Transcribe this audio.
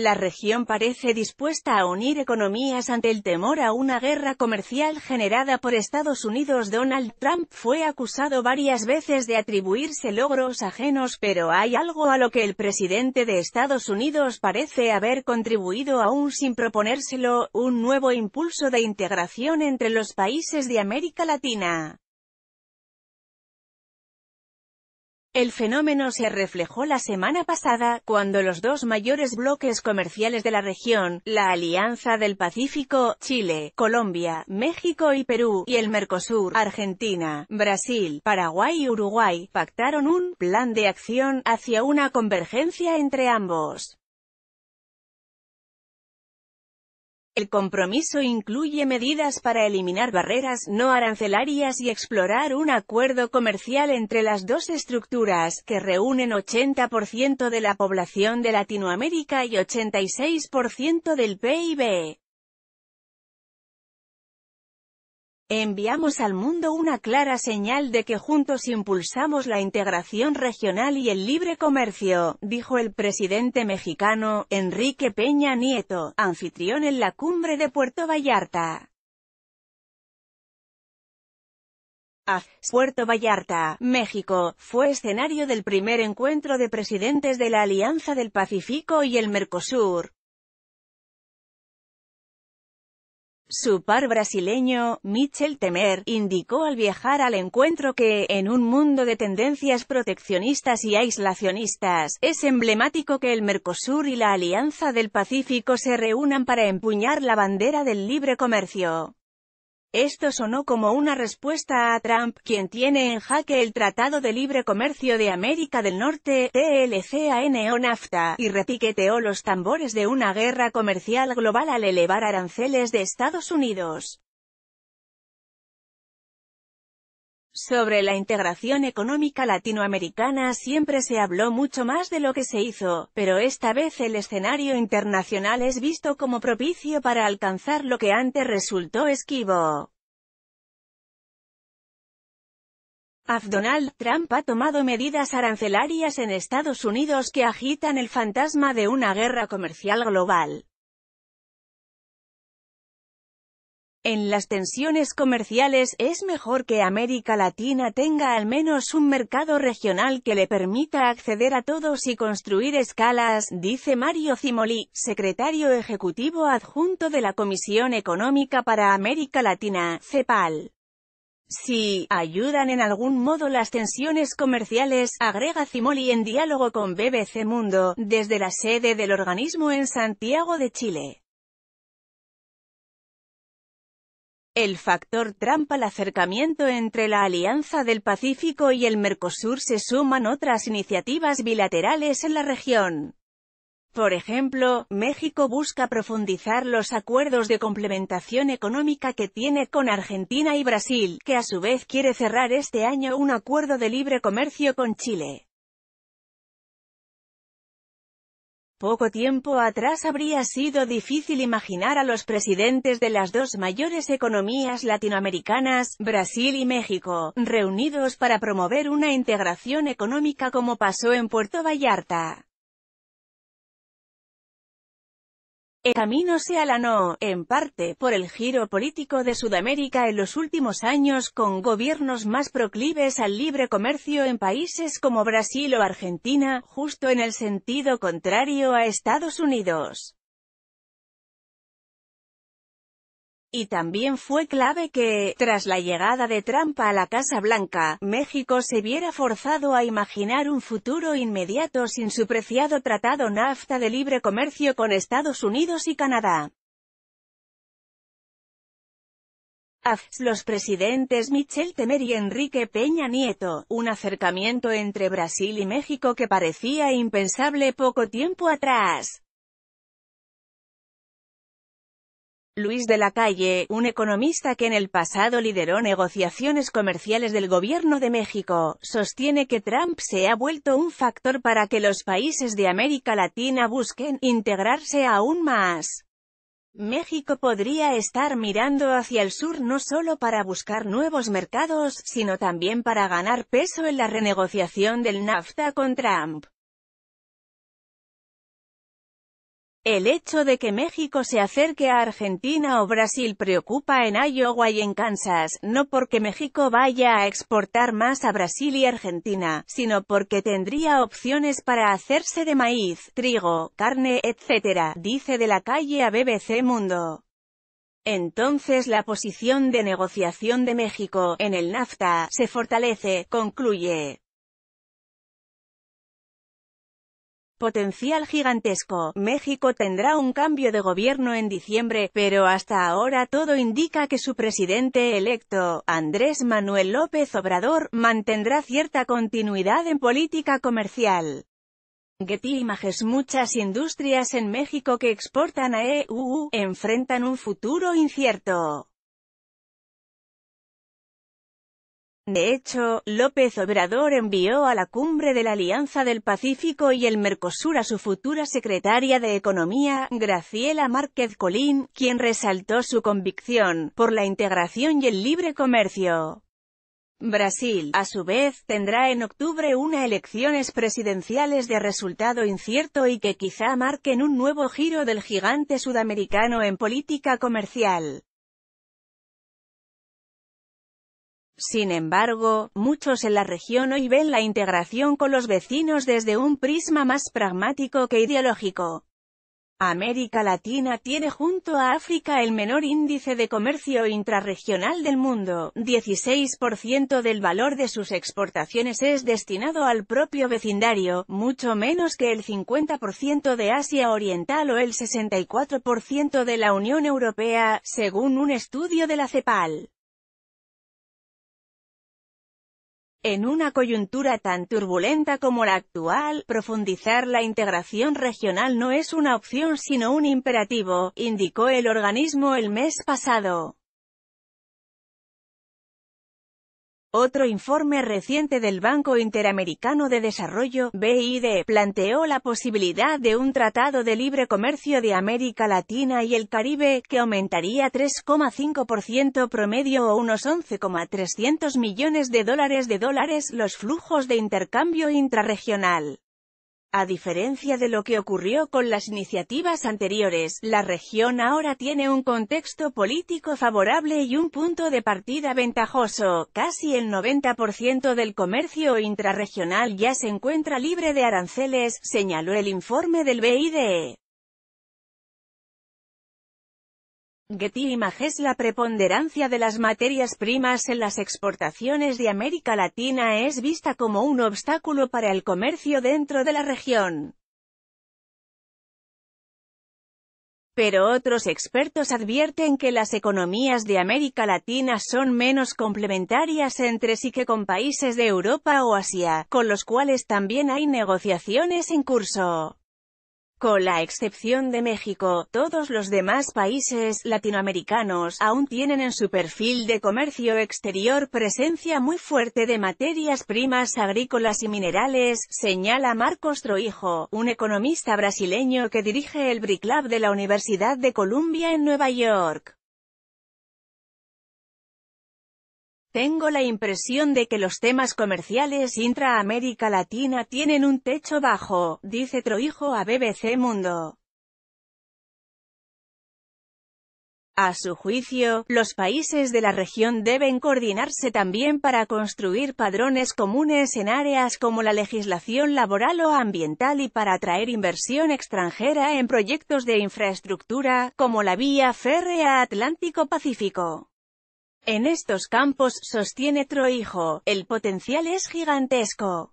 La región parece dispuesta a unir economías ante el temor a una guerra comercial generada por Estados Unidos. Donald Trump fue acusado varias veces de atribuirse logros ajenos, pero hay algo a lo que el presidente de Estados Unidos parece haber contribuido aún sin proponérselo, un nuevo impulso de integración entre los países de América Latina. El fenómeno se reflejó la semana pasada, cuando los dos mayores bloques comerciales de la región, la Alianza del Pacífico, Chile, Colombia, México y Perú, y el Mercosur, Argentina, Brasil, Paraguay y Uruguay, pactaron un plan de acción hacia una convergencia entre ambos. El compromiso incluye medidas para eliminar barreras no arancelarias y explorar un acuerdo comercial entre las dos estructuras, que reúnen 80% de la población de Latinoamérica y 86% del PIB. Enviamos al mundo una clara señal de que juntos impulsamos la integración regional y el libre comercio, dijo el presidente mexicano, Enrique Peña Nieto, anfitrión en la cumbre de Puerto Vallarta. Ah, Puerto Vallarta, México, fue escenario del primer encuentro de presidentes de la Alianza del Pacífico y el Mercosur, Su par brasileño, Michel Temer, indicó al viajar al encuentro que, en un mundo de tendencias proteccionistas y aislacionistas, es emblemático que el Mercosur y la Alianza del Pacífico se reúnan para empuñar la bandera del libre comercio. Esto sonó como una respuesta a Trump, quien tiene en jaque el Tratado de Libre Comercio de América del Norte, TLCAN o NAFTA, y repiqueteó los tambores de una guerra comercial global al elevar aranceles de Estados Unidos. Sobre la integración económica latinoamericana siempre se habló mucho más de lo que se hizo, pero esta vez el escenario internacional es visto como propicio para alcanzar lo que antes resultó esquivo. Donald Trump ha tomado medidas arancelarias en Estados Unidos que agitan el fantasma de una guerra comercial global. En las tensiones comerciales, es mejor que América Latina tenga al menos un mercado regional que le permita acceder a todos y construir escalas, dice Mario Cimoli, secretario ejecutivo adjunto de la Comisión Económica para América Latina, CEPAL. Si ayudan en algún modo las tensiones comerciales, agrega Cimoli en diálogo con BBC Mundo, desde la sede del organismo en Santiago de Chile. El factor trampa el acercamiento entre la Alianza del Pacífico y el Mercosur se suman otras iniciativas bilaterales en la región. Por ejemplo, México busca profundizar los acuerdos de complementación económica que tiene con Argentina y Brasil, que a su vez quiere cerrar este año un acuerdo de libre comercio con Chile. Poco tiempo atrás habría sido difícil imaginar a los presidentes de las dos mayores economías latinoamericanas, Brasil y México, reunidos para promover una integración económica como pasó en Puerto Vallarta. El camino se alanó, en parte, por el giro político de Sudamérica en los últimos años con gobiernos más proclives al libre comercio en países como Brasil o Argentina, justo en el sentido contrario a Estados Unidos. Y también fue clave que, tras la llegada de Trump a la Casa Blanca, México se viera forzado a imaginar un futuro inmediato sin su preciado tratado NAFTA de libre comercio con Estados Unidos y Canadá. Los presidentes Michel Temer y Enrique Peña Nieto, un acercamiento entre Brasil y México que parecía impensable poco tiempo atrás. Luis de la Calle, un economista que en el pasado lideró negociaciones comerciales del gobierno de México, sostiene que Trump se ha vuelto un factor para que los países de América Latina busquen integrarse aún más. México podría estar mirando hacia el sur no solo para buscar nuevos mercados, sino también para ganar peso en la renegociación del NAFTA con Trump. El hecho de que México se acerque a Argentina o Brasil preocupa en Iowa y en Kansas, no porque México vaya a exportar más a Brasil y Argentina, sino porque tendría opciones para hacerse de maíz, trigo, carne, etc., dice de la calle a BBC Mundo. Entonces la posición de negociación de México, en el NAFTA, se fortalece, concluye. Potencial gigantesco. México tendrá un cambio de gobierno en diciembre, pero hasta ahora todo indica que su presidente electo, Andrés Manuel López Obrador, mantendrá cierta continuidad en política comercial. Getty Images Muchas industrias en México que exportan a EU enfrentan un futuro incierto. De hecho, López Obrador envió a la cumbre de la Alianza del Pacífico y el Mercosur a su futura secretaria de Economía, Graciela Márquez Colín, quien resaltó su convicción por la integración y el libre comercio. Brasil, a su vez, tendrá en octubre unas elecciones presidenciales de resultado incierto y que quizá marquen un nuevo giro del gigante sudamericano en política comercial. Sin embargo, muchos en la región hoy ven la integración con los vecinos desde un prisma más pragmático que ideológico. América Latina tiene junto a África el menor índice de comercio intrarregional del mundo, 16% del valor de sus exportaciones es destinado al propio vecindario, mucho menos que el 50% de Asia Oriental o el 64% de la Unión Europea, según un estudio de la CEPAL. En una coyuntura tan turbulenta como la actual, profundizar la integración regional no es una opción sino un imperativo, indicó el organismo el mes pasado. Otro informe reciente del Banco Interamericano de Desarrollo, BID, planteó la posibilidad de un tratado de libre comercio de América Latina y el Caribe, que aumentaría 3,5% promedio o unos 11,300 millones de dólares de dólares los flujos de intercambio intrarregional. A diferencia de lo que ocurrió con las iniciativas anteriores, la región ahora tiene un contexto político favorable y un punto de partida ventajoso. Casi el 90% del comercio intrarregional ya se encuentra libre de aranceles, señaló el informe del BIDE. Getty Images La preponderancia de las materias primas en las exportaciones de América Latina es vista como un obstáculo para el comercio dentro de la región. Pero otros expertos advierten que las economías de América Latina son menos complementarias entre sí que con países de Europa o Asia, con los cuales también hay negociaciones en curso. Con la excepción de México, todos los demás países latinoamericanos aún tienen en su perfil de comercio exterior presencia muy fuerte de materias primas agrícolas y minerales, señala Marcos Troijo, un economista brasileño que dirige el BRICLAB de la Universidad de Columbia en Nueva York. Tengo la impresión de que los temas comerciales Intraamérica Latina tienen un techo bajo, dice Troijo a BBC Mundo. A su juicio, los países de la región deben coordinarse también para construir padrones comunes en áreas como la legislación laboral o ambiental y para atraer inversión extranjera en proyectos de infraestructura, como la vía férrea Atlántico-Pacífico. En estos campos, sostiene Troijo, el potencial es gigantesco.